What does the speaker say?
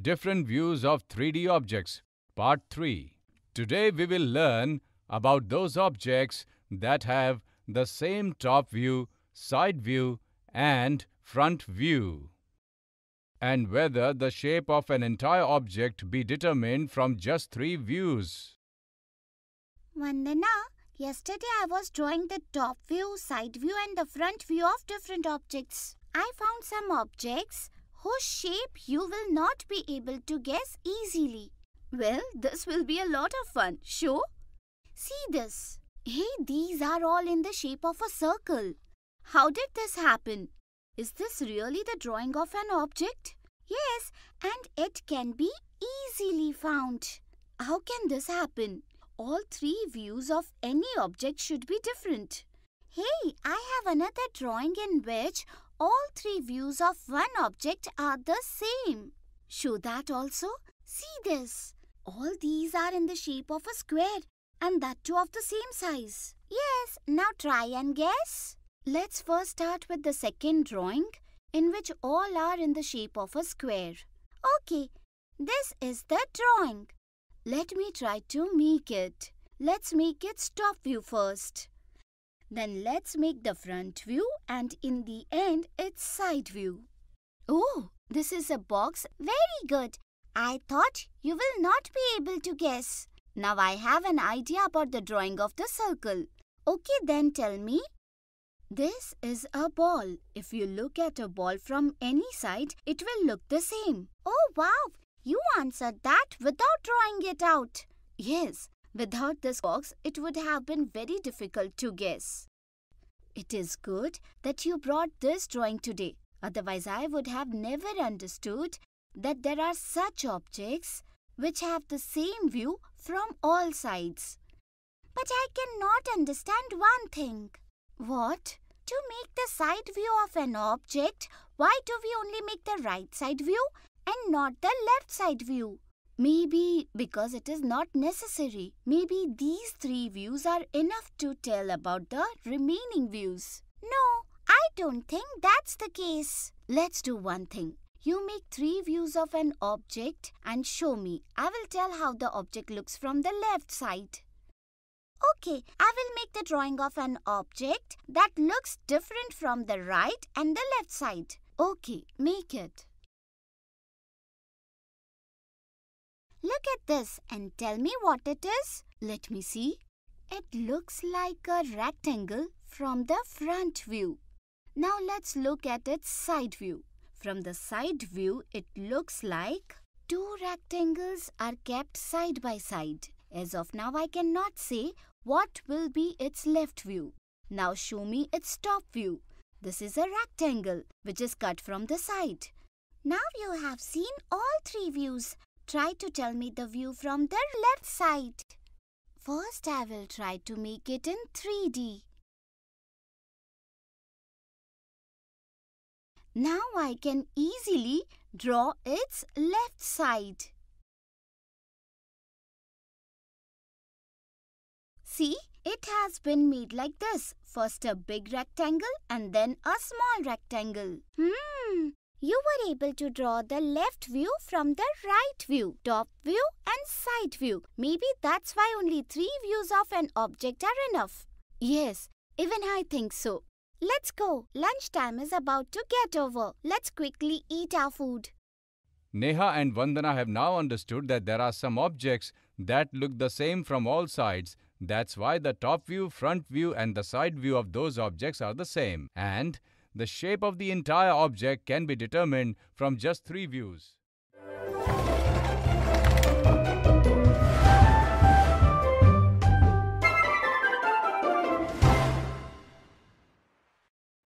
Different Views of 3D Objects Part 3 Today we will learn about those objects that have the same top view, side view and front view and whether the shape of an entire object be determined from just three views. Vandana, yesterday I was drawing the top view, side view and the front view of different objects. I found some objects whose shape you will not be able to guess easily. Well, this will be a lot of fun, sure? See this. Hey, these are all in the shape of a circle. How did this happen? Is this really the drawing of an object? Yes, and it can be easily found. How can this happen? All three views of any object should be different. Hey, I have another drawing in which all three views of one object are the same. Show that also. See this. All these are in the shape of a square and that too of the same size. Yes, now try and guess. Let's first start with the second drawing in which all are in the shape of a square. Okay, this is the drawing. Let me try to make it. Let's make it stop view first. Then let's make the front view and in the end it's side view. Oh, this is a box. Very good. I thought you will not be able to guess. Now I have an idea about the drawing of the circle. Okay, then tell me. This is a ball. If you look at a ball from any side, it will look the same. Oh, wow. You answered that without drawing it out. Yes, Without this box, it would have been very difficult to guess. It is good that you brought this drawing today. Otherwise, I would have never understood that there are such objects which have the same view from all sides. But I cannot understand one thing. What? To make the side view of an object, why do we only make the right side view and not the left side view? Maybe because it is not necessary. Maybe these three views are enough to tell about the remaining views. No, I don't think that's the case. Let's do one thing. You make three views of an object and show me. I will tell how the object looks from the left side. Okay, I will make the drawing of an object that looks different from the right and the left side. Okay, make it. Look at this and tell me what it is. Let me see. It looks like a rectangle from the front view. Now let's look at its side view. From the side view, it looks like two rectangles are kept side by side. As of now, I cannot say what will be its left view. Now show me its top view. This is a rectangle which is cut from the side. Now you have seen all three views. Try to tell me the view from the left side. First, I will try to make it in 3D. Now I can easily draw its left side. See, it has been made like this. First a big rectangle and then a small rectangle. Hmm, you were able to draw the left view from the right view, top view and side view. Maybe that's why only three views of an object are enough. Yes, even I think so. Let's go. Lunchtime is about to get over. Let's quickly eat our food. Neha and Vandana have now understood that there are some objects that look the same from all sides. That's why the top view, front view and the side view of those objects are the same. And the shape of the entire object can be determined from just three views.